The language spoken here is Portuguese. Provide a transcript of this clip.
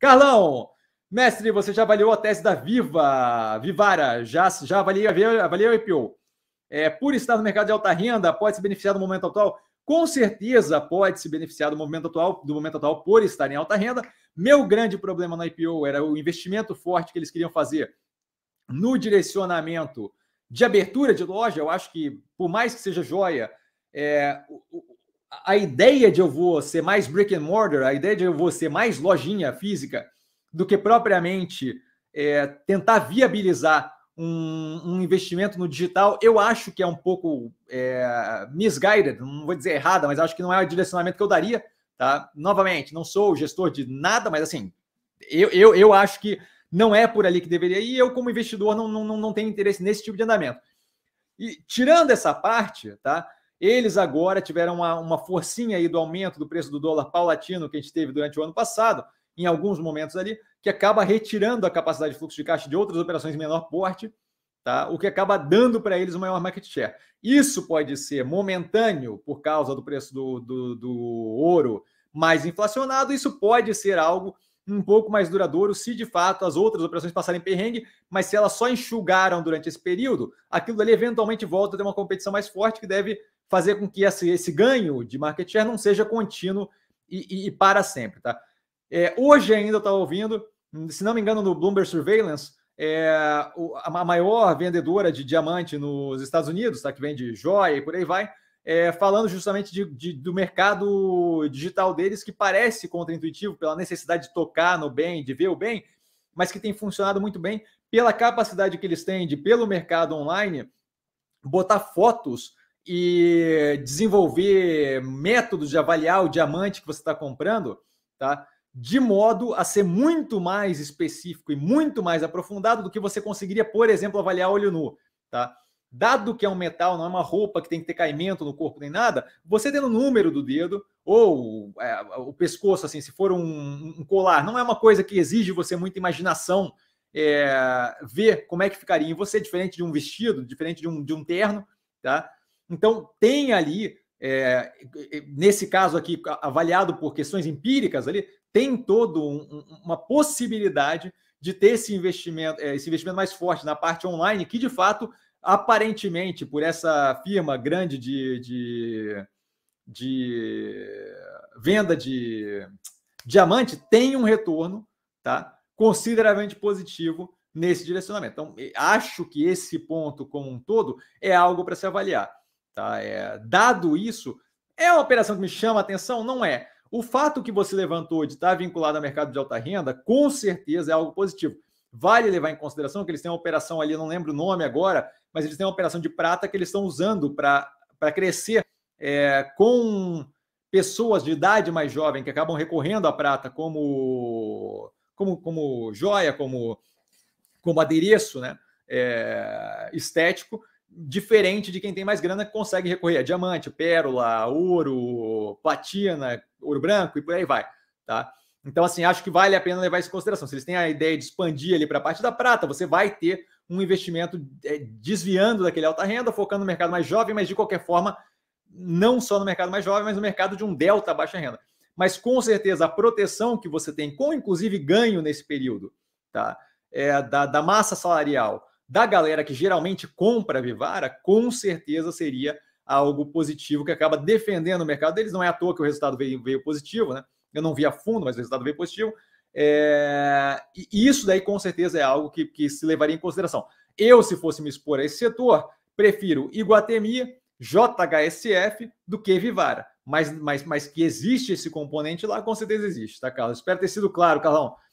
Carlão, mestre, você já avaliou a tese da Viva, Vivara, já, já a avaliei o IPO. É, por estar no mercado de alta renda, pode se beneficiar do momento atual? Com certeza pode se beneficiar do momento atual, do momento atual por estar em alta renda. Meu grande problema na IPO era o investimento forte que eles queriam fazer no direcionamento de abertura de loja. Eu acho que, por mais que seja joia, é, o, a ideia de eu vou ser mais brick and mortar, a ideia de eu vou ser mais lojinha física, do que propriamente é, tentar viabilizar um, um, investimento no digital, eu acho que é um pouco é, misguided, não vou dizer errada, mas acho que não é o direcionamento que eu daria. Tá? Novamente, não sou gestor de nada, mas assim, eu, eu, eu acho que não é por ali que deveria ir. Eu, como investidor, não, não, não tenho interesse nesse tipo de andamento. E tirando essa parte, tá? Eles agora tiveram uma, uma forcinha aí do aumento do preço do dólar paulatino que a gente teve durante o ano passado, em alguns momentos ali, que acaba retirando a capacidade de fluxo de caixa de outras operações de menor porte, tá? o que acaba dando para eles o maior market share. Isso pode ser momentâneo por causa do preço do, do, do ouro mais inflacionado, isso pode ser algo um pouco mais duradouro se de fato as outras operações passarem perrengue, mas se elas só enxugaram durante esse período, aquilo ali eventualmente volta a ter uma competição mais forte que deve fazer com que esse, esse ganho de market share não seja contínuo e, e, e para sempre, tá? É, hoje ainda eu estava ouvindo, se não me engano, no Bloomberg Surveillance, é, a maior vendedora de diamante nos Estados Unidos, tá, que vende joia e por aí vai, é, falando justamente de, de, do mercado digital deles, que parece contraintuitivo pela necessidade de tocar no bem, de ver o bem, mas que tem funcionado muito bem pela capacidade que eles têm de, pelo mercado online, botar fotos e desenvolver métodos de avaliar o diamante que você está comprando, tá? De modo a ser muito mais específico e muito mais aprofundado do que você conseguiria, por exemplo, avaliar olho nu, tá? Dado que é um metal, não é uma roupa que tem que ter caimento no corpo nem nada, você tendo o número do dedo ou é, o pescoço, assim, se for um, um, colar, não é uma coisa que exige você muita imaginação é, ver como é que ficaria em você, diferente de um vestido, diferente de um, de um terno, tá? Então, tem ali, é, nesse caso aqui, avaliado por questões empíricas ali, tem todo um, uma possibilidade de ter esse investimento, é, esse investimento mais forte na parte online, que de fato, aparentemente, por essa firma grande de, de, de venda de diamante, tem um retorno tá? consideravelmente positivo nesse direcionamento. Então, acho que esse ponto como um todo é algo para se avaliar. Tá? É, dado isso, é uma operação que me chama a atenção? Não é. O fato que você levantou de estar vinculado ao mercado de alta renda, com certeza é algo positivo. Vale levar em consideração que eles têm uma operação ali, não lembro o nome agora, mas eles têm uma operação de prata que eles estão usando para crescer é, com pessoas de idade mais jovem que acabam recorrendo à prata como, como, como joia, como, como adereço né? É, estético diferente de quem tem mais grana que consegue recorrer a diamante, pérola, ouro, platina, ouro branco e por aí vai, tá? Então, assim, acho que vale a pena levar isso em consideração. Se eles têm a ideia de expandir ali para a parte da prata, você vai ter um investimento é, desviando daquele alta renda, focando no mercado mais jovem, mas de qualquer forma, não só no mercado mais jovem, mas no mercado de um delta baixa renda. Mas com certeza a proteção que você tem, com inclusive ganho nesse período, tá? É, da, da massa salarial, da galera que geralmente compra a Vivara, com certeza seria algo positivo que acaba defendendo o mercado deles. Não é à toa que o resultado veio, veio positivo, né? Eu não vi a fundo, mas o resultado veio positivo. É... E isso daí com certeza é algo que, que se levaria em consideração. Eu, se fosse me expor a esse setor, prefiro Iguatemi, JHSF do que Vivara. Mas, mas, mas que existe esse componente lá, com certeza existe, tá, Carlos? Espero ter sido claro, Carlão.